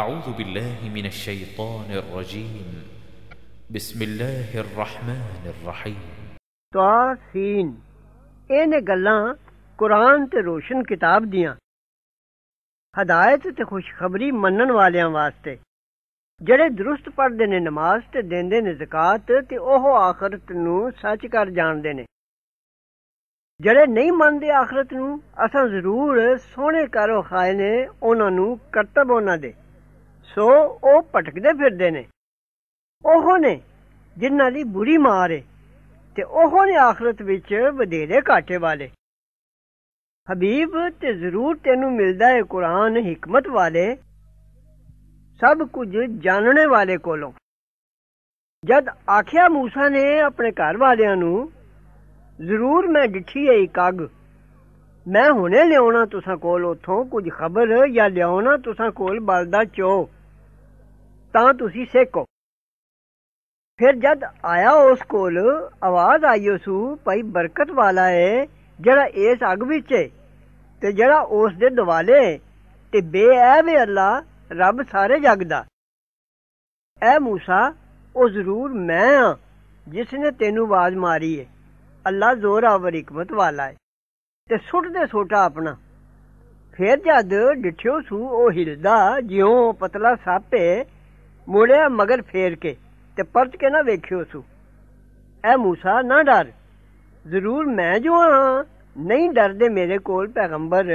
أعوذ بالله من الشيطان الرجيم بسم الله الرحمن الرحيم طاسين ਇਹ ਨੇ ਗੱਲਾਂ ਕੁਰਾਨ ਤੇ ਰੋਸ਼ਨ ਕਿਤਾਬ ਦੀਆਂ ਹਦਾਇਤ ਤੇ ਖੁਸ਼ਖਬਰੀ ਮੰਨਣ ਵਾਲਿਆਂ ਵਾਸਤੇ ਜਿਹੜੇ ਦਰੁਸਤ ਪੜ੍ਹਦੇ ਨੇ ਨਮਾਜ਼ ਤੇ ਦਿੰਦੇ ਨੇ ਜ਼ਕਾਤ ਤੇ ਉਹ ਆਖਰਤ ਨੂੰ ਸੱਚ ਕਰ ਜਾਣਦੇ ਨੇ ਜਿਹੜੇ ਨਹੀਂ ਮੰਨਦੇ ਆਖਰਤ ਨੂੰ ਅਸਾਂ ਜ਼ਰੂਰ ਸੋਹਣੇ ਕਰੋ ਖਾਏ ਨੇ ਉਹਨਾਂ ਨੂੰ ਕਰਤਬ ਉਹਨਾਂ ਦੇ ਸੋ ਉਹ ਭਟਕਦੇ ਫਿਰਦੇ ਨੇ ਉਹ ਨੇ ਜਿਨ੍ਹਾਂ ਲਈ ਬੁਰੀ ਮਾਰ ਏ ਤੇ ਉਹ ਨੇ ਆਖਰਤ ਵਿੱਚ ਵਧੇਰੇ ਘਾਟੇ ਵਾਲੇ ਹਬੀਬ ਤੇ ਜ਼ਰੂਰ ਤੈਨੂੰ ਮਿਲਦਾ ਹੈ ਕੁਰਾਨ ਹਕਮਤ ਵਾਲੇ ਸਭ ਕੁਝ ਜਾਣਨੇ ਵਾਲੇ ਕੋਲੋਂ ਜਦ ਆਖਿਆ موسی ਨੇ ਆਪਣੇ ਘਰ ਵਾਲਿਆਂ ਨੂੰ ਜ਼ਰੂਰ ਮੈਂ ਡਿੱਠੀ ਹੈ ਇੱਕ ਅਗ ਮੈਂ ਹੁਣੇ ਲਿਆਉਣਾ ਤੁਸਾਂ ਕੋਲ ਉਥੋਂ ਕੁਝ ਖਬਰ ਜਾਂ ਲਿਆਉਣਾ ਤੁਸਾਂ ਕੋਲ ਬਲਦਾ ਚੋ ਤਾਂ ਤੁਸੀਂ ਸੇਕੋ ਫਿਰ ਜਦ ਆਇਆ ਉਸ ਕੋਲ ਆਵਾਜ਼ ਆਈ ਉਸੂ ਭਾਈ ਬਰਕਤ ਵਾਲਾ ਏ ਜਿਹੜਾ ਇਸ ਅਗ ਵਿੱਚ ਏ ਤੇ ਜਿਹੜਾ ਉਸ ਦੇ ਦਿਵਾਲੇ ਤੇ ਬੇਐਬ ਅੱਲਾ ਰੱਬ ਸਾਰੇ ਜਗ ਦਾ ਐ موسی ਉਹ ਜ਼ਰੂਰ ਮੈਂ ਆ ਜਿਸ ਨੇ ਤੈਨੂੰ ਆਵਾਜ਼ ਮਾਰੀ ਏ ਅੱਲਾ ਜ਼ੋਰ ਆਵਰ ਹਕਮਤ ਵਾਲਾ ਏ ਤੇ ਸੁੱਟ ਦੇ ਸੋਟਾ ਆਪਣਾ ਫਿਰ ਜਦ ਡਿਠਿਓ ਸੂ ਉਹ ਹਿਲਦਾ ਜਿਉਂ ਪਤਲਾ ਸਾਪੇ ਮੁੜਿਆ ਮਗਰ ਫੇਰ ਕੇ ਤੇ ਪਰਤ ਕੇ ਨਾ ਵੇਖਿਓ ਸੂ ਐ موسی ਨਾ ਡਰ ਜ਼ਰੂਰ ਮੈਂ ਜੋ ਹਾਂ ਨਹੀਂ ਡਰਦੇ ਮੇਰੇ ਕੋਲ ਪੈਗੰਬਰ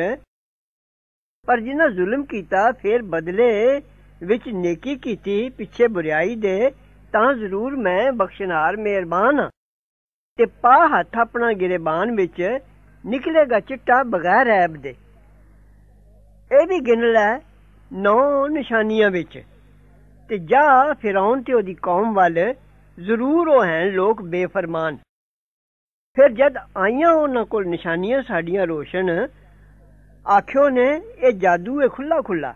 ਪਰ ਜਿਨ੍ਹਾਂ ਜ਼ੁਲਮ ਕੀਤਾ ਫੇਰ ਬਦਲੇ ਵਿੱਚ ਨੇਕੀ ਕੀਤੀ ਪਿੱਛੇ ਬੁਰੀਾਈ ਦੇ ਤਾਂ ਜ਼ਰੂਰ ਮੈਂ ਬਖਸ਼ਨਾਰ ਮਿਹਰਬਾਨ ਤੇ ਪਾ ਹੱਥ ਆਪਣਾ ਗਿਰੇਬਾਨ ਵਿੱਚ ਨਿਕਲੇਗਾ ਚਿੱਟਾ ਬਗੈਰ ਐਬ ਦੇ ਇਹ ਵੀ ਗਿਣ ਲੈ ਨੌ ਨਿਸ਼ਾਨੀਆਂ ਵਿੱਚ ਤੇ ਜਾ ਫਿਰੌਨ ਤੇ ਉਹਦੀ ਕੌਮ ਵੱਲ ਜ਼ਰੂਰ ਉਹ ਹਨ ਲੋਕ ਬੇਫਰਮਾਨ ਫਿਰ ਜਦ ਆਈਆਂ ਉਹਨਾਂ ਕੋਲ ਨਿਸ਼ਾਨੀਆਂ ਸਾਡੀਆਂ ਰੋਸ਼ਨ ਆਖਿਓ ਨੇ ਇਹ ਜਾਦੂ ਹੈ ਖੁੱਲਾ ਖੁੱਲਾ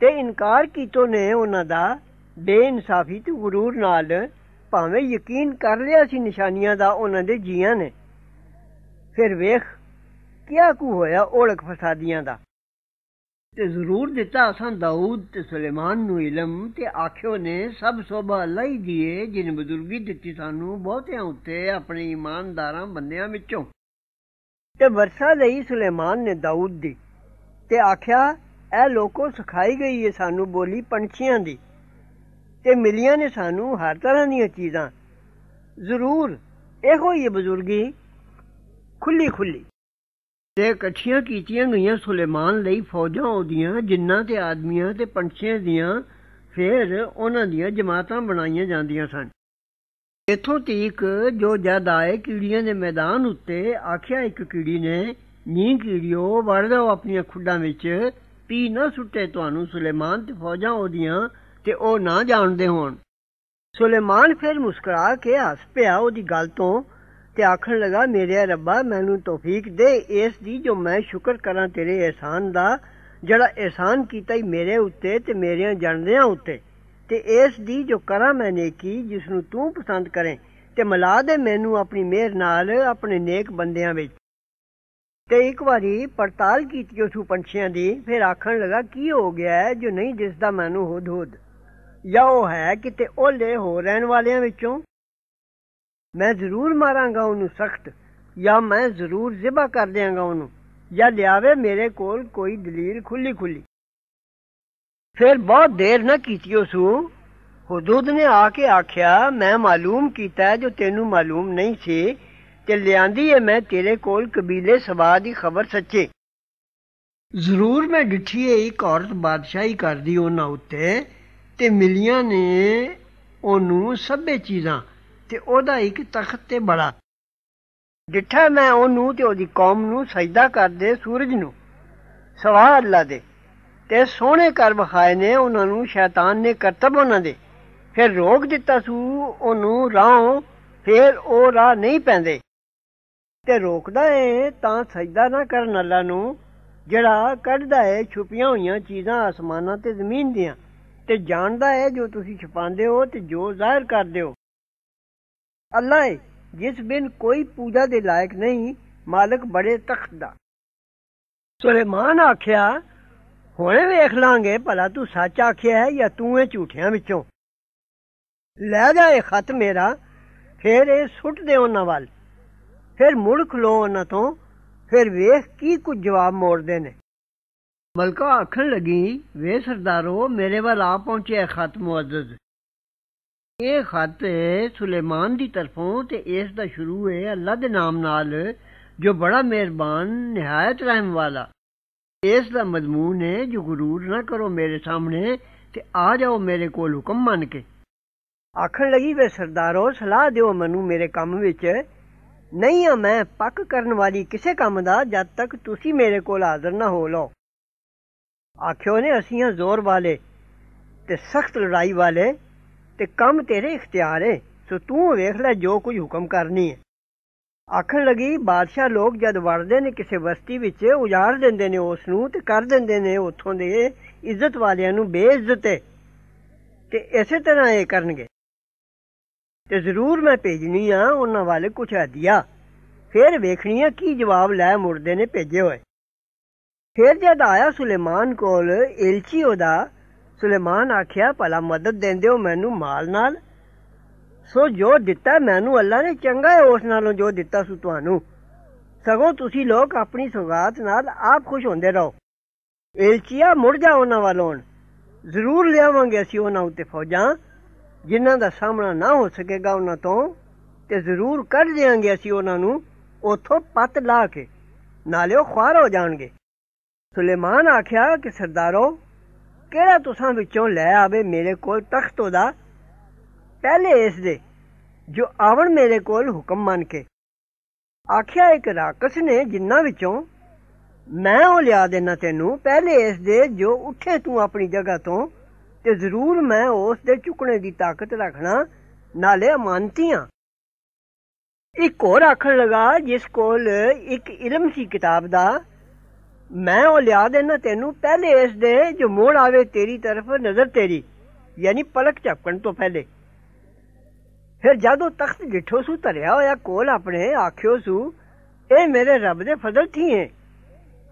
ਤੇ ਇਨਕਾਰ ਕੀਤਾ ਨੇ ਉਹਨਾਂ ਦਾ ਬੇਇਨਸਾਫੀ ਤੇ غرور ਨਾਲ ਭਾਵੇਂ ਯਕੀਨ ਕਰ ਲਿਆ ਸੀ ਨਿਸ਼ਾਨੀਆਂ ਦਾ ਉਹਨਾਂ ਦੇ ਜੀਆਂ ਨੇ ਫਿਰ ਵੇਖ ਕਿਆ ਕੁ ਹੋਇਆ ਔੜਕ ਫਸਾਦੀਆਂ ਦਾ ਤੇ ਜ਼ਰੂਰ ਦਿੱਤਾ ਅਸਾਂ ਦਾਊਦ ਤੇ ਸੁਲੈਮਾਨ ਨੂੰ ਇਲਮ ਤੇ ਆਖਿਓ ਨੇ ਸਭ ਸੋਭਾ ਅੱਲਾ ਹੀ ਦੀਏ ਜਿਨ ਬਜ਼ੁਰਗੀ ਦਿੱਤੀ ਸਾਨੂੰ ਬਹੁਤਿਆਂ ਉੱਤੇ ਆਪਣੇ ਇਮਾਨਦਾਰਾਂ ਬੰਦਿਆਂ ਵਿੱਚੋਂ ਤੇ ਵਰਸ਼ਾ ਲਈ ਸੁਲੈਮਾਨ ਨੇ ਦਾਊਦ ਦੀ ਤੇ ਆਖਿਆ ਇਹ ਲੋਕੋ ਸਿਖਾਈ ਗਈ ਏ ਸਾਨੂੰ ਬੋਲੀ ਪੰਛੀਆਂ ਦੀ ਤੇ ਮਿਲੀਆਂ ਨੇ ਸਾਨੂੰ ਹਰ ਤਰ੍ਹਾਂ ਦੀਆਂ ਚੀਜ਼ਾਂ ਜ਼ਰੂਰ ਇਹੋ ਹੀ ਬਜ਼ੁਰਗੀ ਖੁੱਲੀ ਖੁੱਲੀ ਤੇ ਇਕੱਠੀਆਂ ਕੀਤੀਆਂ ਗਈਆਂ ਸੁਲੇਮਾਨ ਲਈ ਫੌਜਾਂ ਉਹਦੀਆਂ ਜਿੰਨਾਂ ਤੇ ਆਦਮੀਆਂ ਤੇ ਪੰਛੀਆਂ ਦੀਆਂ ਫਿਰ ਉਹਨਾਂ ਦੀਆਂ ਜਮਾਤਾਂ ਬਣਾਈਆਂ ਜਾਂਦੀਆਂ ਸਨ ਇਥੋਂ ਤੀਕ ਜੋ ਜਦ ਆਏ ਕੀੜੀਆਂ ਦੇ ਮੈਦਾਨ ਉੱਤੇ ਆਖਿਆ ਇੱਕ ਕੀੜੀ ਨੇ ਨੀ ਕੀੜਿਓ ਵੜਦਾ ਆਪਣੀਆਂ ਖੁੱਡਾਂ ਵਿੱਚ ਪੀ ਨਾ ਸੁੱਟੇ ਤੁਹਾਨੂੰ ਸੁਲੇਮਾਨ ਤੇ ਫੌਜਾਂ ਉਹਦੀਆਂ ਤੇ ਉਹ ਨਾ ਜਾਣਦੇ ਹੋਣ ਸੁਲੇਮਾਨ ਫਿਰ ਮੁਸਕਰਾ ਕੇ ਹੱਸ ਪਿਆ ਉਹਦੀ ਗੱਲ ਤੋਂ ਤੇ ਆਖਣ ਲਗਾ ਮੇਰੇ ਰੱਬਾ ਮੈਨੂੰ ਤੌਫੀਕ ਦੇ ਇਸ ਦੀ ਜੋ ਮੈਂ ਸ਼ੁਕਰ ਕਰਾਂ ਤੇਰੇ ਇਹਸਾਨ ਦਾ ਜਿਹੜਾ ਇਹਸਾਨ ਕੀਤਾ ਹੀ ਮੇਰੇ ਉੱਤੇ ਤੇ ਮੇਰੇ ਜਨਦਿਆਂ ਉੱਤੇ ਤੇ ਇਸ ਦੀ ਜੋ ਕਰਾਂ ਮੈਂ ਨੇਕੀ ਜਿਸ ਨੂੰ ਤੂੰ ਪਸੰਦ ਕਰੇ ਤੇ ਮਲਾ ਦੇ ਮੈਨੂੰ ਆਪਣੀ ਮਿਹਰ ਨਾਲ ਆਪਣੇ ਨੇਕ ਬੰਦਿਆਂ ਵਿੱਚ ਤੇ ਇੱਕ ਵਾਰੀ ਪੜਤਾਲ ਕੀਤੀ ਉਸ ਪੰਛੀਆਂ ਦੀ ਫਿਰ ਆਖਣ ਲਗਾ ਕੀ ਹੋ ਗਿਆ ਜੋ ਨਹੀਂ ਦਿਸਦਾ ਮੈਨੂੰ ਹੁਦ ਹੁਦ ਯਾ ਉਹ ਹੈ ਕਿਤੇ ਓਲੇ ਹੋ ਰਹਿਣ ਵਾਲਿਆਂ ਵਿੱਚੋਂ ਮੈਂ ਜ਼ਰੂਰ ਮਾਰਾਂਗਾ ਉਹਨੂੰ ਸਖਤ ਜਾਂ ਮੈਂ ਜ਼ਰੂਰ ਜ਼ਬਾ ਕਰ ਦੇਵਾਂਗਾ ਉਹਨੂੰ ਜਾਂ ਲਿਆਵੇ ਮੇਰੇ ਕੋਲ ਕੋਈ ਦਲੀਲ ਖੁੱਲੀ ਖੁੱਲੀ ਫਿਰ ਬਹੁਤ ਦੇਰ ਨਾ ਕੀਤੀ ਉਸੂ ਹਦੂਦ ਨੇ ਆ ਕੇ ਆਖਿਆ ਮੈਂ ਮਾਲੂਮ ਕੀਤਾ ਜੋ ਤੈਨੂੰ ਮਾਲੂਮ ਨਹੀਂ ਸੀ ਤੇ ਲਿਆਂਦੀ ਏ ਮੈਂ ਤੇਰੇ ਕੋਲ ਕਬੀਲੇ ਸਵਾ ਦੀ ਖਬਰ ਸੱਚੇ ਜ਼ਰੂਰ ਮੈਂ ਡਿੱਠੀ ਏ ਇੱਕ ਔਰਤ ਬਾਦਸ਼ਾਹੀ ਕਰਦੀ ਉਹਨਾਂ ਉੱਤੇ ਤੇ ਮਿਲੀਆਂ ਨੇ ਉਹਨੂੰ ਸਭੇ ਚੀਜ਼ਾਂ ਤੇ ਉਹਦਾ ਇੱਕ ਤਖਤ ਤੇ ਬੜਾ ਡਿੱਠਾ ਮੈਂ ਉਹਨੂੰ ਤੇ ਉਹਦੀ ਕੌਮ ਨੂੰ ਸਜਦਾ ਕਰਦੇ ਸੂਰਜ ਨੂੰ ਸਵਾਹ ਅੱਲਾ ਦੇ ਤੇ ਸੋਹਣੇ ਕਰ ਬਖਾਏ ਨੇ ਉਹਨਾਂ ਨੂੰ ਸ਼ੈਤਾਨ ਨੇ ਕਰਤਬ ਉਹਨਾਂ ਦੇ ਫਿਰ ਰੋਕ ਦਿੱਤਾ ਸੂ ਉਹਨੂੰ ਰਾਹ ਫਿਰ ਉਹ ਰਾਹ ਨਹੀਂ ਪੈਂਦੇ ਤੇ ਰੋਕਦਾ ਏ ਤਾਂ ਸਜਦਾ ਨਾ ਕਰਨ ਅੱਲਾ ਨੂੰ ਜਿਹੜਾ ਕੱਢਦਾ ਏ ਛੁਪੀਆਂ ਹੋਈਆਂ ਚੀਜ਼ਾਂ ਆਸਮਾਨਾਂ ਤੇ ਜ਼ਮੀਨ ਦੀਆਂ ਤੇ ਜਾਣਦਾ ਏ ਜੋ ਤੁਸੀਂ ਛੁਪਾਉਂਦੇ ਹੋ ਤੇ ਜੋ ਜ਼ਾਹਿਰ ਕਰਦੇ ਹੋ اللہ ہے جس بن کوئی پوجا دے لائق نہیں مالک بڑے تخت دا سلیمان آکھیا ہونے ویکھ لاں گے بھلا تو سچ آکھیا ہے یا تو اے جھوٹیاں وچوں لے جا اے خط میرا پھر اے سٹ دے انہاں وال پھر مڑ کھلو انہاں تو پھر ویکھ کی کچھ جواب موڑ دے نے ملکہ آکھن لگی وے سردارو میرے وال آ پہنچے خط معزز ਇਹ ਖ਼ਤ ਸੁਲੇਮਾਨ ਦੀ ਤਰਫੋਂ ਤੇ ਇਸ ਦਾ ਸ਼ੁਰੂ ਹੈ ਅੱਲਾ ਦੇ ਨਾਮ ਨਾਲ ਜੋ ਬੜਾ ਮਿਹਰਬਾਨ ਨਿਹਾਇਤ ਰਹਿਮ ਵਾਲਾ ਇਸ ਦਾ ਮਜ਼ਮੂਨ ਹੈ ਜੋ ਗਰੂਰ ਨਾ ਕਰੋ ਮੇਰੇ ਸਾਹਮਣੇ ਤੇ ਆ ਜਾਓ ਮੇਰੇ ਕੋਲ ਹੁਕਮ ਮੰਨ ਕੇ ਆਖਣ ਲੱਗੀ ਵੇ ਸਰਦਾਰੋ ਸਲਾਹ ਦਿਓ ਮੈਨੂੰ ਮੇਰੇ ਕੰਮ ਵਿੱਚ ਨਹੀਂ ਆ ਮੈਂ ਪੱਕ ਕਰਨ ਵਾਲੀ ਕਿਸੇ ਕੰਮ ਦਾ ਜਦ ਤੱਕ ਤੁਸੀਂ ਮੇਰੇ ਕੋਲ ਹਾਜ਼ਰ ਨਾ ਹੋ ਲਓ ਆਖਿਓ ਨੇ ਅਸੀਂ ਜ਼ੋਰ ਵਾਲੇ ਤੇ ਸਖਤ ਲੜਾਈ ਵਾਲੇ ਤੇ ਕੰਮ ਤੇਰੇ ਇਖਤਿਆਰ ਹੈ ਸੋ ਤੂੰ ਵੇਖ ਲੈ ਜੋ ਕੋਈ ਹੁਕਮ ਕਰਨੀ ਹੈ ਆਖਣ ਲੱਗੀ ਬਾਦਸ਼ਾਹ ਲੋਕ ਜਦ ਵੜਦੇ ਨੇ ਕਿਸੇ ਬਸਤੀ ਵਿੱਚ ਉਜਾੜ ਦਿੰਦੇ ਨੇ ਉਸ ਨੂੰ ਤੇ ਕਰ ਦਿੰਦੇ ਨੇ ਉੱਥੋਂ ਦੇ ਇੱਜ਼ਤ ਵਾਲਿਆਂ ਨੂੰ ਬੇਇੱਜ਼ਤ ਤੇ ਇਸੇ ਤਰ੍ਹਾਂ ਇਹ ਕਰਨਗੇ ਤੇ ਜ਼ਰੂਰ ਮੈਂ ਭੇਜਣੀ ਆ ਉਹਨਾਂ ਵਾਲੇ ਕੁਛ ਹਦੀਆ ਫਿਰ ਵੇਖਣੀ ਆ ਕੀ ਜਵਾਬ ਲੈ ਮੁਰਦੇ ਨੇ ਭੇਜੇ ਹੋਏ ਫਿਰ ਜਦ ਆਇਆ ਸੁਲੇਮਾਨ ਕੋਲ ਇਲਚੀ ਉਹਦਾ ਸੁਲੈਮਾਨ ਆਖਿਆ ਭਲਾ ਮਦਦ ਦਿੰਦੇ ਹੋ ਮੈਨੂੰ ਮਾਲ ਨਾਲ ਸੋ ਜੋ ਦਿੱਤਾ ਮੈਨੂੰ ਅੱਲਾ ਨੇ ਚੰਗਾ ਹੈ ਉਸ ਨਾਲੋਂ ਜੋ ਦਿੱਤਾ ਸੁ ਤੁਹਾਨੂੰ ਸਗੋਂ ਤੁਸੀਂ ਲੋਕ ਆਪਣੀ ਸੁਗਾਤ ਨਾਲ ਆਪ ਖੁਸ਼ ਹੁੰਦੇ ਰਹੋ ਇਲਚੀਆ ਮੁੜ ਜਾ ਉਹਨਾਂ ਵੱਲੋਂ ਜ਼ਰੂਰ ਲਿਆਵਾਂਗੇ ਅਸੀਂ ਉਹਨਾਂ ਉੱਤੇ ਫੌਜਾਂ ਜਿਨ੍ਹਾਂ ਦਾ ਸਾਹਮਣਾ ਨਾ ਹੋ ਸਕੇਗਾ ਉਹਨਾਂ ਤੋਂ ਤੇ ਜ਼ਰੂਰ ਕੱਢ ਦੇਾਂਗੇ ਅਸੀਂ ਉਹਨਾਂ ਨੂੰ ਉਥੋਂ ਪੱਤ ਲਾ ਕੇ ਨਾਲੇ ਉਹ ਖਾਰ ਹੋ ਜਾਣਗੇ ਸੁਲੇਮਾਨ ਆਖਿਆ ਕਿ ਸਰਦਾਰੋ ਕਿਹੜਾ ਤੁਸਾਂ ਵਿੱਚੋਂ ਲੈ ਆਵੇ ਮੇਰੇ ਕੋਲ ਤਖਤ ਉਹਦਾ ਪਹਿਲੇ ਇਸ ਦੇ ਜੋ ਆਵਣ ਮੇਰੇ ਕੋਲ ਹੁਕਮ ਮੰਨ ਕੇ ਆਖਿਆ ਇੱਕ ਰਾਕਸ ਨੇ ਜਿੰਨਾ ਵਿੱਚੋਂ ਮੈਂ ਉਹ ਲਿਆ ਦੇਣਾ ਤੈਨੂੰ ਪਹਿਲੇ ਇਸ ਦੇ ਜੋ ਉੱਠੇ ਤੂੰ ਆਪਣੀ ਜਗ੍ਹਾ ਤੋਂ ਤੇ ਜ਼ਰੂਰ ਮੈਂ ਉਸ ਦੇ ਚੁੱਕਣੇ ਦੀ ਤਾਕਤ ਰੱਖਣਾ ਨਾਲੇ ਮੰਨਤੀਆਂ ਇੱਕ ਹੋਰ ਆਖਣ ਲਗਾ ਜਿਸ ਕੋਲ ਇੱਕ ਇਲਮ ਸੀ ਕਿਤਾਬ ਦਾ ਮੈਂ ਉਹ ਲਿਆ ਦੇਣਾ ਤੈਨੂੰ ਪਹਿਲੇ ਇਸ ਦੇ ਜੋ ਮੋੜ ਆਵੇ ਤੇਰੀ ਤਰਫ ਨਜ਼ਰ ਤੇਰੀ ਯਾਨੀ ਪਲਕ ਝਪਕਣ ਤੋਂ ਪਹਿਲੇ ਫਿਰ ਜਦੋਂ ਤਖਤ ਡਿਠੋ ਸੂ ਤਰਿਆ ਹੋਇਆ ਕੋਲ ਆਪਣੇ ਆਖਿਓ ਸੂ ਇਹ ਮੇਰੇ ਰੱਬ ਦੇ ਫਜ਼ਲ ਥੀਏ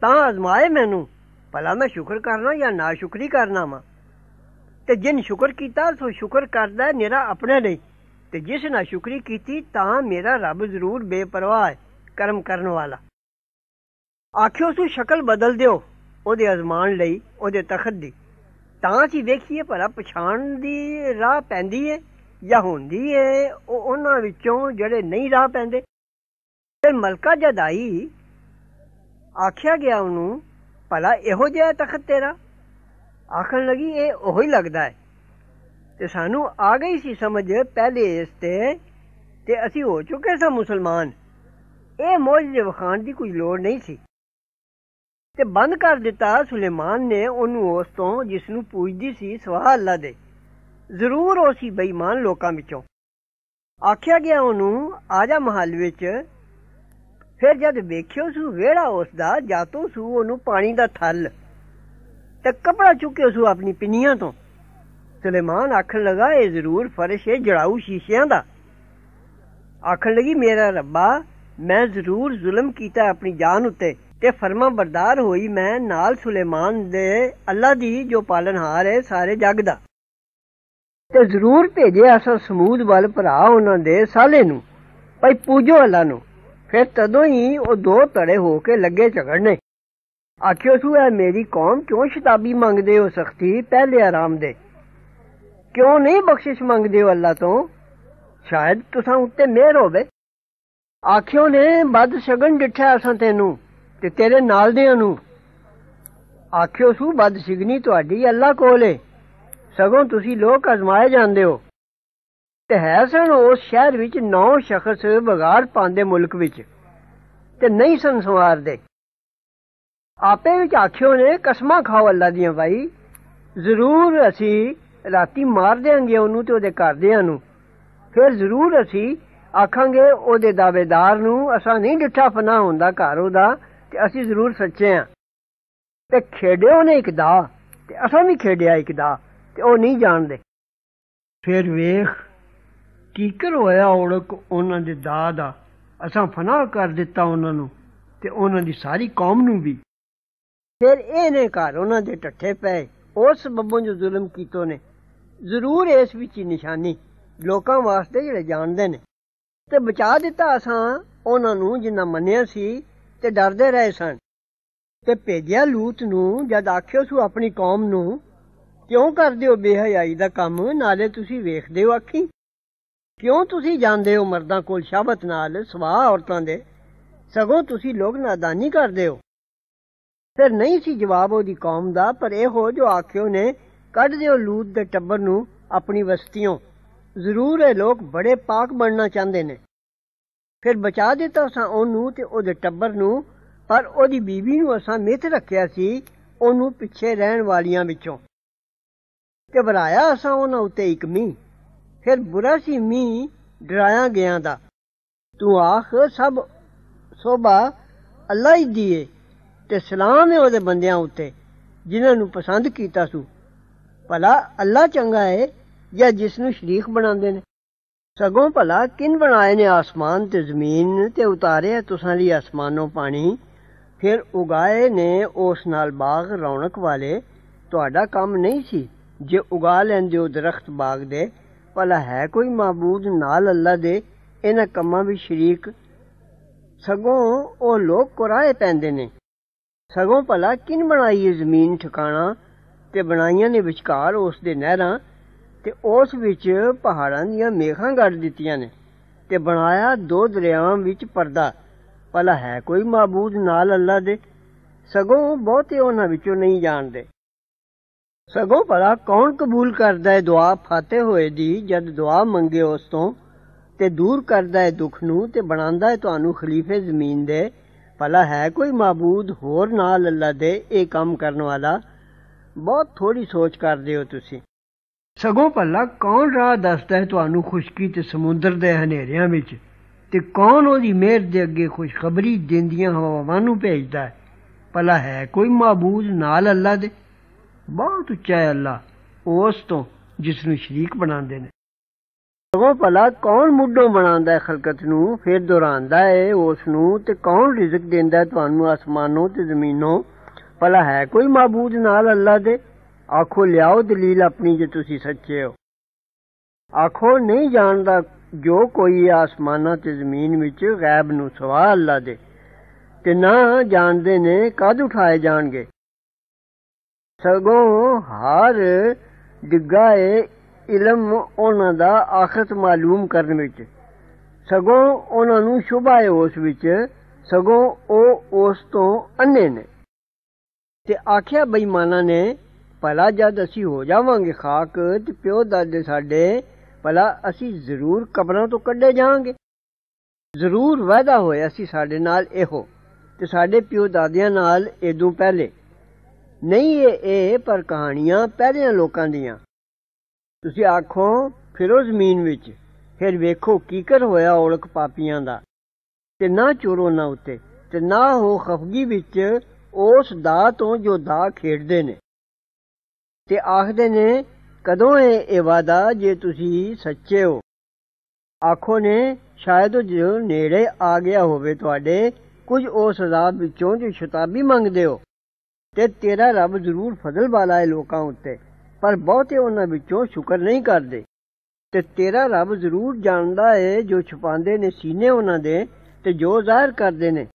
ਤਾਂ ਅਜ਼ਮਾਏ ਮੈਨੂੰ ਭਲਾ ਮੈਂ ਸ਼ੁਕਰ ਕਰਨਾ ਜਾਂ ਨਾ ਸ਼ੁਕਰੀ ਕਰਨਾ ਮਾ ਤੇ ਜਿਨ ਸ਼ੁਕਰ ਕੀਤਾ ਸੋ ਸ਼ੁਕਰ ਕਰਦਾ ਨਿਹਰਾ ਆਪਣੇ ਲਈ ਤੇ ਜਿਸ ਨਾ ਸ਼ੁਕਰੀ ਕੀਤੀ ਤਾਂ ਮੇਰਾ ਰੱਬ ਜ਼ਰੂਰ ਬੇਪਰਵਾਹ ਕਰਮ ਕਰਨ ਵਾਲਾ ਆਖਿਓ ਸੂ ਸ਼ਕਲ ਬਦਲ ਦਿਓ ਉਹਦੇ ਅਜ਼ਮਾਨ ਲਈ ਉਹਦੇ ਤਖਤ ਦੀ ਤਾਂ ਅਸੀਂ ਵੇਖੀਏ ਭਲਾ ਪਛਾਣ ਦੀ ਰਾਹ ਪੈਂਦੀ ਏ ਜਾਂ ਹੁੰਦੀ ਏ ਉਹ ਉਹਨਾਂ ਵਿੱਚੋਂ ਜਿਹੜੇ ਨਹੀਂ ਰਾਹ ਪੈਂਦੇ ਫਿਰ ਮਲਕਾ ਜਦ ਆਈ ਆਖਿਆ ਗਿਆ ਉਹਨੂੰ ਭਲਾ ਇਹੋ ਜਿਹਾ ਤਖਤ ਤੇਰਾ ਆਖਣ ਲੱਗੀ ਇਹ ਉਹ ਹੀ ਲੱਗਦਾ ਹੈ ਤੇ ਸਾਨੂੰ ਆ ਗਈ ਸੀ ਸਮਝ ਪਹਿਲੇ ਇਸ ਤੇ ਤੇ ਅਸੀਂ ਹੋ ਚੁੱਕੇ ਸਾਂ ਮੁਸਲਮਾਨ ਇਹ ਮੌਜੂਦ ਵਖਾਣ ਦੀ ਕੋਈ ਲੋੜ ਨਹੀਂ ਸੀ ਤੇ ਬੰਦ ਕਰ ਦਿੱਤਾ ਸੁਲੇਮਾਨ ਨੇ ਉਹਨੂੰ ਉਸ ਤੋਂ ਜਿਸ ਨੂੰ ਪੂਜਦੀ ਸੀ ਸਵਾਹ ਅੱਲਾ ਦੇ ਜ਼ਰੂਰ ਉਹ ਸੀ ਬੇਈਮਾਨ ਲੋਕਾਂ ਵਿੱਚੋਂ ਆਖਿਆ ਗਿਆ ਉਹਨੂੰ ਆਜਾ ਮਹੱਲ ਵਿੱਚ ਫਿਰ ਜਦ ਵੇਖਿਓ ਸੂ ਵੇੜਾ ਉਸ ਦਾ ਜਾਤੋਂ ਸੂ ਉਹਨੂੰ ਪਾਣੀ ਦਾ ਥਲ ਤੇ ਕਪੜਾ ਚੁੱਕਿਓ ਸੂ ਆਪਣੀ ਪਿੰਨੀਆਂ ਤੋਂ ਸੁਲੇਮਾਨ ਆਖਣ ਲਗਾ ਇਹ ਜ਼ਰੂਰ ਫਰਸ਼ ਹੈ ਜੜਾਉ ਸ਼ੀਸ਼ਿਆਂ ਦਾ ਆਖਣ ਲਗੀ ਮੇਰਾ ਰੱਬਾ ਮੈਂ ਜ਼ਰੂਰ ਜ਼ੁਲਮ ਕੀਤਾ ਆਪਣੀ ਜਾਨ ਉੱਤੇ ਤੇ ਫਰਮਾ ਬਰਦਾਰ ਹੋਈ ਮੈਂ ਨਾਲ ਸੁਲੇਮਾਨ ਦੇ ਅੱਲਾ ਦੀ ਜੋ ਪਾਲਨਹਾਰ ਹੈ ਸਾਰੇ ਜੱਗ ਦਾ ਤੇ ਜ਼ਰੂਰ ਭੇਜਿਆ ਅਸਾਂ ਸਮੂਦ ਵੱਲ ਭਰਾ ਉਹਨਾਂ ਦੇ ਸਾਲੇ ਨੂੰ ਭਈ ਪੂਜੋ ਅੱਲਾ ਨੂੰ ਫਿਰ ਤਦੋਂ ਹੀ ਉਹ ਦੋ ਤੜੇ ਹੋ ਕੇ ਲੱਗੇ ਝਗੜਨੇ ਆਖਿਓ ਤੂੰ ਐ ਮੇਰੀ ਕੌਮ ਕਿਉਂ ਸ਼ਤਾਬੀ ਮੰਗਦੇ ਹੋ ਸਖਤੀ ਪਹਿਲੇ ਆਰਾਮ ਦੇ ਕਿਉਂ ਨਹੀਂ ਬਖਸ਼ਿਸ਼ ਮੰਗਦੇ ਹੋ ਅੱਲਾ ਤੋਂ ਸ਼ਾਇਦ ਤੁਸਾਂ ਉੱਤੇ ਮਿਹਰ ਹੋਵੇ ਆਖਿਓ ਨੇ ਬਦ ਸ਼ਗਨ ਡਿਠਾ ਅਸਾਂ ਤੈਨੂੰ ਤੇ ਤੇਰੇ ਨਾਲ ਦਿਆਂ ਨੂੰ ਆਖਿਓ ਸੂ ਬਦ ਸਿਗਨੀ ਤੁਹਾਡੀ ਅੱਲਾ ਕੋਲ ਏ ਸਗੋਂ ਤੁਸੀਂ ਲੋਕ ਅਜ਼ਮਾਏ ਜਾਂਦੇ ਹੋ ਤੇ ਹੈ ਸਨ ਉਸ ਸ਼ਹਿਰ ਵਿੱਚ ਨੌ ਸ਼ਖਸ ਬਗਾਰ ਪਾਉਂਦੇ ਮੁਲਕ ਵਿੱਚ ਤੇ ਨਹੀਂ ਸਨ ਸੰਵਾਰਦੇ ਆਪੇ ਵਿੱਚ ਆਖਿਓ ਨੇ ਕਸਮਾ ਖਾਓ ਅੱਲਾ ਦੀਆਂ ਭਾਈ ਜ਼ਰੂਰ ਅਸੀਂ ਰਾਤੀ ਮਾਰ ਦੇਾਂਗੇ ਉਹਨੂੰ ਤੇ ਉਹਦੇ ਦੇਆਂ ਨੂੰ ਫਿਰ ਜ਼ਰੂਰ ਅਸੀਂ ਆਖਾਂਗੇ ਉਹਦੇ ਦਾਵੇਦਾਰ ਨੂੰ ਅਸਾਂ ਨਹੀਂ ਡਿੱਠਾ ਫਨਾ ਹੁੰਦਾ ਘਰ ਉਹਦਾ ਤੇ ਅਸੀਂ ਜ਼ਰੂਰ ਸੱਚੇ ਆ ਤੇ ਖੇਡਿਓ ਨੇ ਇੱਕ ਦਾ ਤੇ ਅਸਾਂ ਵੀ ਖੇਡਿਆ ਇੱਕ ਦਾ ਤੇ ਉਹ ਨਹੀਂ ਜਾਣਦੇ ਫਿਰ ਵੇਖ ਕੀਕਰ ਹੋਇਆ ਔੜਕ ਉਹਨਾਂ ਦੇ ਦਾ ਦਾ ਅਸਾਂ ਫਨਾ ਕਰ ਦਿੱਤਾ ਉਹਨਾਂ ਨੂੰ ਤੇ ਉਹਨਾਂ ਦੀ ਸਾਰੀ ਕੌਮ ਨੂੰ ਵੀ ਫਿਰ ਇਹਨੇ ਘਰ ਉਹਨਾਂ ਦੇ ਟੱਠੇ ਪਏ ਉਸ ਬੱਬੂ ਜੋ ਜ਼ੁਲਮ ਕੀਤੋ ਨੇ ਜ਼ਰੂਰ ਇਸ ਵਿੱਚ ਹੀ ਨਿਸ਼ਾਨੀ ਲੋਕਾਂ ਵਾਸਤੇ ਜਿਹੜੇ ਜਾਣਦੇ ਨੇ ਤੇ ਬਚਾ ਦਿੱਤਾ ਅਸਾਂ ਉਹਨਾਂ ਨੂੰ ਜਿੰਨਾ ਮੰਨਿਆ ਸੀ ਤੇ ਡਰਦੇ ਰਹੇ ਸਨ ਤੇ ਭੇਜਿਆ ਲੂਤ ਨੂੰ ਜਦ ਆਖਿਓ ਸੂ ਆਪਣੀ ਕੌਮ ਨੂੰ ਕਿਉਂ ਕਰਦੇ ਹੋ ਬੇਹਯਾਈ ਦਾ ਕੰਮ ਨਾਲੇ ਤੁਸੀਂ ਵੇਖਦੇ ਹੋ ਆਖੀ ਕਿਉਂ ਤੁਸੀਂ ਜਾਂਦੇ ਹੋ ਮਰਦਾਂ ਕੋਲ ਸ਼ਾਬਤ ਨਾਲ ਸਵਾਹ ਔਰਤਾਂ ਦੇ ਸਗੋਂ ਤੁਸੀਂ ਲੋਕ ਨਾਦਾਨੀ ਕਰਦੇ ਹੋ ਫਿਰ ਨਹੀਂ ਸੀ ਜਵਾਬ ਉਹਦੀ ਕੌਮ ਦਾ ਪਰ ਇਹ ਹੋ ਜੋ ਆਖਿਓ ਨੇ ਕੱਢ ਦਿਓ ਲੂਤ ਦੇ ਟੱਬਰ ਨੂੰ ਆਪਣੀ ਵਸਤੀਆਂ ਜ਼ਰੂਰ ਇਹ ਲੋਕ ਬੜੇ ਪਾਕ ਬਣਨਾ ਚਾਹੁੰਦੇ ਨੇ ਫਿਰ ਬਚਾ ਦਿੱਤਾ ਸਾਂ ਉਹਨੂੰ ਤੇ ਉਹਦੇ ਟੱਬਰ ਨੂੰ ਪਰ ਉਹਦੀ ਬੀਵੀ ਨੂੰ ਅਸਾਂ ਮਿੱਥ ਰੱਖਿਆ ਸੀ ਉਹਨੂੰ ਪਿੱਛੇ ਰਹਿਣ ਵਾਲੀਆਂ ਵਿੱਚੋਂ ਤੇ ਬਰਾਇਆ ਅਸਾਂ ਉਹਨਾਂ ਉੱਤੇ ਇੱਕ ਮੀ ਫਿਰ ਬੁਰਾ ਸੀ ਮੀ ਡਰਾਇਆ ਗਿਆ ਦਾ ਤੂੰ ਆਖ ਸਭ ਸੋਭਾ ਅੱਲਾ ਹੀ ਦੀਏ ਤੇ ਸਲਾਮ ਹੈ ਉਹਦੇ ਬੰਦਿਆਂ ਉੱਤੇ ਜਿਨ੍ਹਾਂ ਨੂੰ ਪਸੰਦ ਕੀਤਾ ਸੂ ਭਲਾ ਅੱਲਾ ਚੰਗਾ ਹੈ ਜਾਂ ਜਿਸ ਨੂੰ ਸ਼ਰੀਕ ਬਣਾਉਂਦੇ ਨੇ ਸਗੋਂ ਭਲਾ ਕਿਨ ਬਣਾਏ ਨੇ ਆਸਮਾਨ ਤੇ ਜ਼ਮੀਨ ਤੇ ਉਤਾਰੇ ਤੁਸਾਂ ਲਈ ਆਸਮਾਨੋਂ ਪਾਣੀ ਫਿਰ ਉਗਾਏ ਨੇ ਉਸ ਨਾਲ ਬਾਗ ਰੌਣਕ ਵਾਲੇ ਤੁਹਾਡਾ ਕੰਮ ਨਹੀਂ ਸੀ ਜੇ ਉਗਾ ਲੈਂਦੇ ਉਹ ਦਰਖਤ ਬਾਗ ਦੇ ਭਲਾ ਹੈ ਕੋਈ ਮਾਬੂਦ ਨਾਲ ਅੱਲਾ ਦੇ ਇਹਨਾਂ ਕੰਮਾਂ ਵਿੱਚ ਸ਼ਰੀਕ ਸਗੋਂ ਉਹ ਲੋਕ ਕੋਰਾਏ ਪੈਂਦੇ ਨੇ ਸਗੋਂ ਭਲਾ ਕਿਨ ਬਣਾਈ ਜ਼ਮੀਨ ਠਿਕਾਣਾ ਤੇ ਬਣਾਈਆਂ ਨੇ ਵਿਚਕਾਰ ਉਸ ਦੇ ਨਹਿਰਾਂ ਤੇ ਉਸ ਵਿੱਚ ਪਹਾੜਾਂ ਦੀਆਂ ਮੇਖਾਂ ਗੱਡ ਦਿੱਤੀਆਂ ਨੇ ਤੇ ਬਣਾਇਆ ਦੋ ਦਰਿਆਵਾਂ ਵਿੱਚ ਪਰਦਾ ਪਹਿਲਾ ਹੈ ਕੋਈ ਮਾਬੂਦ ਨਾਲ ਅੱਲਾ ਦੇ ਸਗੋਂ ਬਹੁਤੇ ਉਹਨਾਂ ਵਿੱਚੋਂ ਨਹੀਂ ਜਾਣਦੇ ਸਗੋਂ ਭਲਾ ਕੌਣ ਕਬੂਲ ਕਰਦਾ ਹੈ ਦੁਆ ਫਾਤੇ ਹੋਏ ਦੀ ਜਦ ਦੁਆ ਮੰਗੇ ਉਸ ਤੋਂ ਤੇ ਦੂਰ ਕਰਦਾ ਹੈ ਦੁੱਖ ਨੂੰ ਤੇ ਬਣਾਉਂਦਾ ਹੈ ਤੁਹਾਨੂੰ ਖਲੀਫੇ ਜ਼ਮੀਨ ਦੇ ਪਹਿਲਾ ਹੈ ਕੋਈ ਮਾਬੂਦ ਹੋਰ ਨਾਲ ਅੱਲਾ ਦੇ ਇਹ ਕੰਮ ਕਰਨ ਵਾਲਾ ਬਹੁਤ ਥੋੜੀ ਸੋਚ ਕਰਦੇ ਹੋ ਤੁਸੀਂ ਸਗੋਂ ਭੱਲਾ ਕੌਣ ਰਾਹ ਦੱਸਦਾ ਹੈ ਤੁਹਾਨੂੰ ਖੁਸ਼ਕੀ ਤੇ ਸਮੁੰਦਰ ਦੇ ਹਨੇਰਿਆਂ ਵਿੱਚ ਤੇ ਕੌਣ ਉਹਦੀ ਮਿਹਰ ਦੇ ਅੱਗੇ ਖੁਸ਼ਖਬਰੀ ਦਿੰਦੀਆਂ ਹਵਾਵਾਂ ਨੂੰ ਭੇਜਦਾ ਹੈ ਭੱਲਾ ਹੈ ਕੋਈ ਮਾਬੂਦ ਨਾਲ ਅੱਲਾ ਦੇ ਬਹੁਤ ਉੱਚਾ ਹੈ ਅੱਲਾ ਉਸ ਤੋਂ ਜਿਸ ਨੂੰ ਸ਼ਰੀਕ ਬਣਾਉਂਦੇ ਨੇ ਸਗੋਂ ਭੱਲਾ ਕੌਣ ਮੁੱਢੋਂ ਬਣਾਉਂਦਾ ਹੈ ਖਲਕਤ ਨੂੰ ਫਿਰ ਦੁਹਰਾਉਂਦਾ ਹੈ ਉਸ ਨੂੰ ਤੇ ਕੌਣ ਰਿਜ਼ਕ ਦਿੰਦਾ ਤੁਹਾਨੂੰ ਅਸਮਾਨੋਂ ਤੇ ਜ਼ਮੀਨੋਂ ਭਲਾ ਹੈ ਕੋਈ ਮਾਬੂਦ ਨਾਲ ਅੱਲਾ ਦੇ ਆਖੋ ਲਿਆਓ ਦਲੀਲ ਆਪਣੀ ਜੇ ਤੁਸੀਂ ਸੱਚੇ ਹੋ ਆਖੋ ਨਹੀਂ ਜਾਣਦਾ ਜੋ ਕੋਈ ਆਸਮਾਨਾਂ ਤੇ ਜ਼ਮੀਨ ਵਿੱਚ ਗੈਬ ਨੂੰ ਸਵਾ ਅੱਲਾ ਦੇ ਤੇ ਨਾ ਜਾਣਦੇ ਨੇ ਕਦ ਉਠਾਏ ਜਾਣਗੇ ਸਗੋਂ ਹਰ ਡਿੱਗਾ ਇਲਮ ਉਹਨਾਂ ਦਾ ਆਖਤ ਮਾਲੂਮ ਕਰਨ ਵਿੱਚ ਸਗੋਂ ਉਹਨਾਂ ਨੂੰ ਸ਼ੁਭਾਏ ਉਸ ਵਿੱਚ ਸਗੋਂ ਉਹ ਉਸ ਤੋਂ ਅੰਨੇ ਨੇ ਤੇ ਆਖਿਆ ਬੇਈਮਾਨਾਂ ਨੇ ਭਲਾ ਜਦ ਅਸੀਂ ਹੋ ਜਾਵਾਂਗੇ ਖਾਕ ਤੇ ਪਿਓ ਦਾਦੇ ਸਾਡੇ ਭਲਾ ਅਸੀਂ ਜ਼ਰੂਰ ਕਬਰਾਂ ਤੋਂ ਕੱਢੇ ਜਾਵਾਂਗੇ ਜ਼ਰੂਰ ਵਾਅਦਾ ਹੋਇਆ ਸੀ ਸਾਡੇ ਨਾਲ ਇਹੋ ਤੇ ਸਾਡੇ ਪਿਓ ਦਾਦਿਆਂ ਨਾਲ ਇਦੋਂ ਪਹਿਲੇ ਨਹੀਂ ਇਹ ਇਹ ਪਰ ਕਹਾਣੀਆਂ ਪਹਿਲੇ ਲੋਕਾਂ ਦੀਆਂ ਤੁਸੀਂ ਆਖੋ ਫਿਰੋ ਜ਼ਮੀਨ ਵਿੱਚ ਫਿਰ ਵੇਖੋ ਕੀ ਕਰ ਹੋਇਆ ਔਲਕ ਪਾਪੀਆਂ ਦਾ ਤੇ ਨਾ ਚੋਰੋ ਨਾ ਉੱਤੇ ਤੇ ਨਾ ਹੋ ਖਫਗੀ ਵਿੱਚ ਉਸ ਦਾ ਤੋਂ ਜੋ ਦਾ ਖੇਡਦੇ ਨੇ ਤੇ ਆਖਦੇ ਨੇ ਕਦੋਂ ਇਹ ਵਾਦਾ ਜੇ ਤੁਸੀਂ ਸੱਚੇ ਹੋ ਆਖੋ ਨੇ ਸ਼ਾਇਦ ਉਹ ਨੇੜੇ ਆ ਗਿਆ ਹੋਵੇ ਤੁਹਾਡੇ ਕੁਝ ਉਸ ਅਜ਼ਾਬ ਵਿੱਚੋਂ ਜੋ ਸ਼ਤਾਬੀ ਮੰਗਦੇ ਹੋ ਤੇ ਤੇਰਾ ਰੱਬ ਜ਼ਰੂਰ ਫਜ਼ਲ ਵਾਲਾ ਹੈ ਲੋਕਾਂ ਉੱਤੇ ਪਰ ਬਹੁਤੇ ਉਹਨਾਂ ਵਿੱਚੋਂ ਸ਼ੁਕਰ ਨਹੀਂ ਕਰਦੇ ਤੇ ਤੇਰਾ ਰੱਬ ਜ਼ਰੂਰ ਜਾਣਦਾ ਹੈ ਜੋ ਛੁਪਾਉਂਦੇ ਨੇ ਸੀਨੇ ਉਹਨਾਂ ਦੇ ਤੇ ਜੋ ਜ਼ਾਹਰ ਕਰਦੇ ਨੇ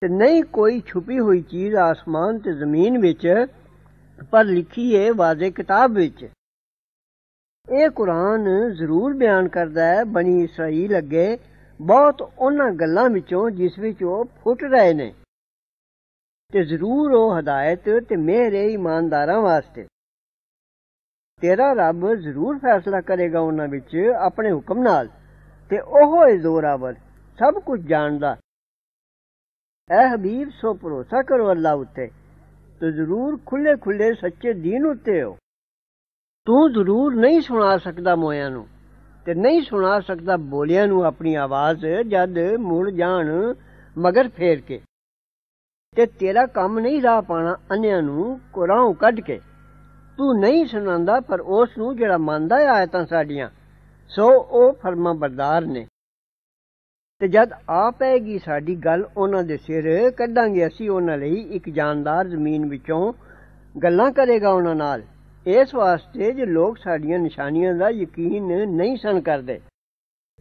ਤੇ ਨਹੀਂ ਕੋਈ ਛੁਪੀ ਹੋਈ ਚੀਜ਼ ਆਸਮਾਨ ਤੇ ਜ਼ਮੀਨ ਵਿੱਚ ਪਰ ਲਿਖੀ ਹੈ ਵਾਜ਼ੇ ਕਿਤਾਬ ਵਿੱਚ ਇਹ ਕੁਰਾਨ ਜ਼ਰੂਰ ਬਿਆਨ ਕਰਦਾ ਹੈ ਬਣੀ ਇਸرائیਲ ਅੱਗੇ ਬਹੁਤ ਉਹਨਾਂ ਗੱਲਾਂ ਵਿੱਚੋਂ ਜਿਸ ਵਿੱਚ ਉਹ ਫੁੱਟ ਰਹੇ ਨੇ ਤੇ ਜ਼ਰੂਰ ਉਹ ਹਦਾਇਤ ਤੇ ਮੇਰੇ ਇਮਾਨਦਾਰਾਂ ਵਾਸਤੇ ਤੇਰਾ ਰੱਬ ਜ਼ਰੂਰ ਫੈਸਲਾ ਕਰੇਗਾ ਉਹਨਾਂ ਵਿੱਚ ਆਪਣੇ ਹੁਕਮ ਨਾਲ ਤੇ ਉਹ ਹੈ ਜ਼ੋਰਾਵਰ ਸਭ ਕੁਝ ਜਾਣਦਾ ਐ ਹਬੀਬ ਸੋ ਭਰੋਸਾ ਕਰੋ ਅੱਲਾ ਉੱਤੇ ਤੇ ਜ਼ਰੂਰ ਖੁੱਲੇ ਖੁੱਲੇ ਸੱਚੇ ਦੀਨ ਉੱਤੇ ਹੋ ਤੂੰ ਜ਼ਰੂਰ ਨਹੀਂ ਸੁਣਾ ਸਕਦਾ ਮੋਇਆਂ ਨੂੰ ਤੇ ਨਹੀਂ ਸੁਣਾ ਸਕਦਾ ਬੋਲਿਆਂ ਨੂੰ ਆਪਣੀ ਆਵਾਜ਼ ਜਦ ਮੁੜ ਜਾਣ ਮਗਰ ਫੇਰ ਕੇ ਤੇ ਤੇਰਾ ਕੰਮ ਨਹੀਂ ਰਾ ਪਾਣਾ ਅੰਨਿਆਂ ਨੂੰ ਕੁਰਾਉ ਕੱਢ ਕੇ ਤੂੰ ਨਹੀਂ ਸੁਣਾਉਂਦਾ ਪਰ ਉਸ ਨੂੰ ਜਿਹੜਾ ਮੰਨਦਾ ਆਇਤਾਂ ਸਾਡੀਆਂ ਸੋ ਉਹ ਫਰਮਾਬਰਦਾਰ ਨੇ ਤੇ ਜਦ ਆ ਪੈਗੀ ਸਾਡੀ ਗੱਲ ਉਹਨਾਂ ਦੇ ਸਿਰ ਕੱਢਾਂਗੇ ਅਸੀਂ ਉਹਨਾਂ ਲਈ ਇੱਕ ਜਾਨਦਾਰ ਜ਼ਮੀਨ ਵਿੱਚੋਂ ਗੱਲਾਂ ਕਰੇਗਾ ਉਹਨਾਂ ਨਾਲ ਇਸ ਵਾਸਤੇ ਜੇ ਲੋਕ ਸਾਡੀਆਂ ਨਿਸ਼ਾਨੀਆਂ ਦਾ ਯਕੀਨ ਨਹੀਂ ਸਨ ਕਰਦੇ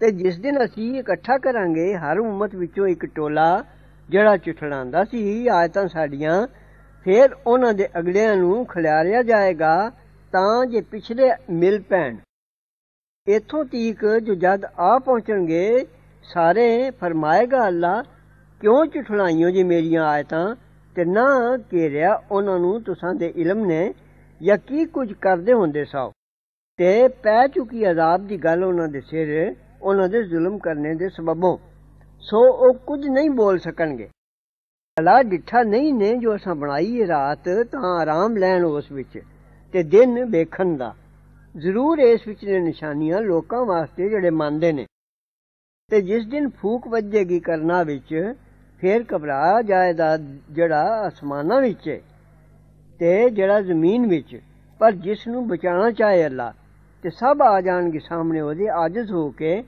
ਤੇ ਜਿਸ ਦਿਨ ਅਸੀਂ ਇਕੱਠਾ ਕਰਾਂਗੇ ਹਰ ਉਮਤ ਵਿੱਚੋਂ ਇੱਕ ਟੋਲਾ ਜਿਹੜਾ ਚਿਠੜਾਂਦਾ ਸੀ ਆਇਤਾਂ ਸਾਡੀਆਂ ਫਿਰ ਉਹਨਾਂ ਦੇ ਅਗਲਿਆਂ ਨੂੰ ਖਿਲਾਰਿਆ ਜਾਏਗਾ ਤਾਂ ਜੇ ਪਿਛਲੇ ਮਿਲ ਪੈਣ ਇਥੋਂ ਤੀਕ ਜੋ ਜਦ ਆ ਪਹੁੰਚਣਗੇ ਸਾਰੇ ਫਰਮਾਏਗਾ ਅੱਲਾ ਕਿਉਂ ਝੁਠਲਾਈਓ ਜੀ ਮੇਰੀਆਂ ਆਇਤਾਂ ਤੇ ਨਾ ਕੇਰਿਆ ਉਹਨਾਂ ਨੂੰ ਤੁਸਾਂ ਦੇ ਇਲਮ ਨੇ ਜਾਂ ਕੀ ਕੁਝ ਕਰਦੇ ਹੁੰਦੇ ਸੋ ਤੇ ਪੈ ਚੁੱਕੀ ਅਜ਼ਾਬ ਦੀ ਗੱਲ ਉਹਨਾਂ ਦੇ ਸਿਰ ਉਹਨਾਂ ਦੇ ਜ਼ੁਲਮ ਕਰਨੇ ਦੇ ਸਬਬੋਂ ਸੋ ਉਹ ਕੁਝ ਨਹੀਂ ਬੋਲ ਸਕਣਗੇ ਅਲਾ ਡਿੱਠਾ ਨਹੀਂ ਨੇ ਜੋ ਅਸਾਂ ਬਣਾਈ ਹੈ ਰਾਤ ਤਾਂ ਆਰਾਮ ਲੈਣ ਉਸ ਵਿੱਚ ਤੇ ਦਿਨ ਵੇਖਣ ਦਾ ਜ਼ਰੂਰ ਇਸ ਵਿੱਚ ਨੇ ਨਿਸ਼ਾਨੀਆਂ ਲੋਕਾਂ ਵਾਸਤੇ ਜਿਹੜੇ ਮੰਨਦੇ ਨੇ ਤੇ ਜਿਸ ਦਿਨ ਫੂਕ ਵੱਜੇਗੀ ਕਰਨਾ ਵਿੱਚ ਫੇਰ ਘਬਰਾ ਜਾਏਦਾ ਜਿਹੜਾ ਅਸਮਾਨਾਂ ਵਿੱਚ ਤੇ ਜਿਹੜਾ ਜ਼ਮੀਨ ਵਿੱਚ ਪਰ ਜਿਸ ਨੂੰ ਬਚਾਉਣਾ ਚਾਹੇ ਅੱਲਾ ਤੇ ਸਭ ਆ ਜਾਣਗੇ ਸਾਹਮਣੇ ਉਹਦੇ ਆਜਜ਼ ਹੋ ਕੇ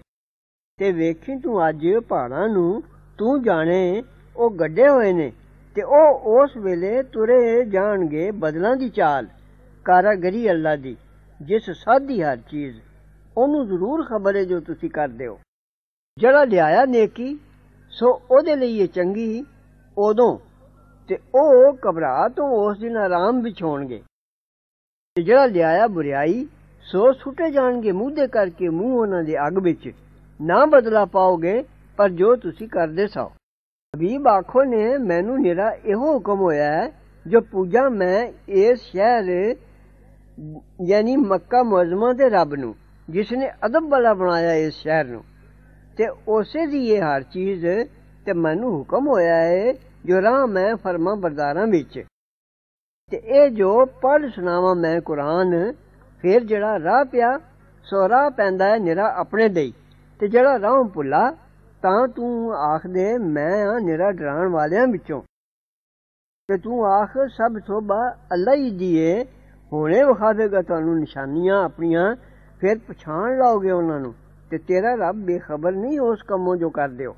ਤੇ ਵੇਖੀ ਤੂੰ ਅੱਜ ਪਹਾੜਾਂ ਨੂੰ ਤੂੰ ਜਾਣੇ ਉਹ ਗੱਡੇ ਹੋਏ ਨੇ ਤੇ ਉਹ ਉਸ ਵੇਲੇ ਤੁਰੇ ਜਾਣਗੇ ਬਦਲਾਂ ਦੀ ਚਾਲ ਕਾਰਾਗਰੀ ਅੱਲਾ ਦੀ ਜਿਸ ਸਾਧੀ ਹਰ ਚੀਜ਼ ਉਹਨੂੰ ਜ਼ਰੂਰ ਖਬਰ ਹੈ ਜੋ ਤੁਸੀਂ ਕਰਦੇ ਹੋ ਜਿਹੜਾ ਲਿਆਇਆ ਨੇਕੀ ਸੋ ਉਹਦੇ ਲਈ ਇਹ ਚੰਗੀ ਉਦੋਂ ਤੇ ਉਹ ਕਬਰਾਂ ਤੋਂ ਉਸ ਦਿਨ ਆਰਾਮ ਵਿੱਚ ਹੋਣਗੇ ਤੇ ਜਿਹੜਾ ਲਿਆਇਆ ਬੁਰੀਾਈ ਸੋ ਸੁੱਟੇ ਜਾਣਗੇ ਦੇ ਕਰਕੇ ਮੂੰਹ ਉਹਨਾਂ ਦੇ ਅੱਗ ਵਿੱਚ ਨਾ ਬਦਲਾ ਪਾਓਗੇ ਪਰ ਜੋ ਤੁਸੀਂ ਕਰਦੇ ਸੋ ਹਬੀਬ ਆਖੋ ਨੇ ਮੈਨੂੰ ਨਿਹਰਾ ਇਹੋ ਹੁਕਮ ਹੋਇਆ ਹੈ ਜੋ ਪੂਜਾ ਮੈਂ ਇਸ ਸ਼ਹਿਰ ਯਾਨੀ ਮੱਕਾ ਮੁਅਜ਼ਮਾ ਦੇ ਰੱਬ ਨੂੰ ਜਿਸ ਨੇ ਅਦਬ ਵਾਲਾ ਬਣਾਇਆ ਇਸ ਸ਼ਹਿਰ ਨੂੰ ਤੇ ਉਸੇ ਦੀ ਇਹ ਹਰ ਚੀਜ਼ ਤੇ ਮੈਨੂੰ ਹੁਕਮ ਹੋਇਆ ਹੈ ਜੋ ਰਾਮ ਹੈ ਫਰਮਾ ਬਰਦਾਰਾਂ ਵਿੱਚ ਤੇ ਇਹ ਜੋ ਪੜ ਸੁਣਾਵਾ ਮੈਂ ਕੁਰਾਨ ਫਿਰ ਜਿਹੜਾ ਰਾਹ ਪਿਆ ਸੋ ਰਾਹ ਪੈਂਦਾ ਹੈ ਨਿਰਾ ਆਪਣੇ ਲਈ ਤੇ ਜਿਹੜਾ ਰਾਹ ਭੁੱਲਾ ਤਾਂ ਤੂੰ ਆਖ ਦੇ ਮੈਂ ਆ ਨਿਰਾ ਡਰਾਣ ਵਾਲਿਆਂ ਵਿੱਚੋਂ ਤੇ ਤੂੰ ਆਖ ਸਭ ਸੋਭਾ ਅੱਲਾ ਹੀ ਦੀਏ ਹੁਣੇ ਵਿਖਾ ਦੇਗਾ ਤੁਹਾਨੂੰ ਨਿਸ਼ਾਨੀਆਂ ਆਪਣੀਆਂ ਫਿਰ ਪਛਾਣ ਲਾਓਗੇ ਉਹਨਾਂ ਨੂੰ ਤੇ ਤੇਰਾ ਰੱਬ ਬੇਖਬਰ ਨਹੀਂ ਉਸ ਕੰਮੋਂ ਜੋ ਕਰਦੇ ਹੋ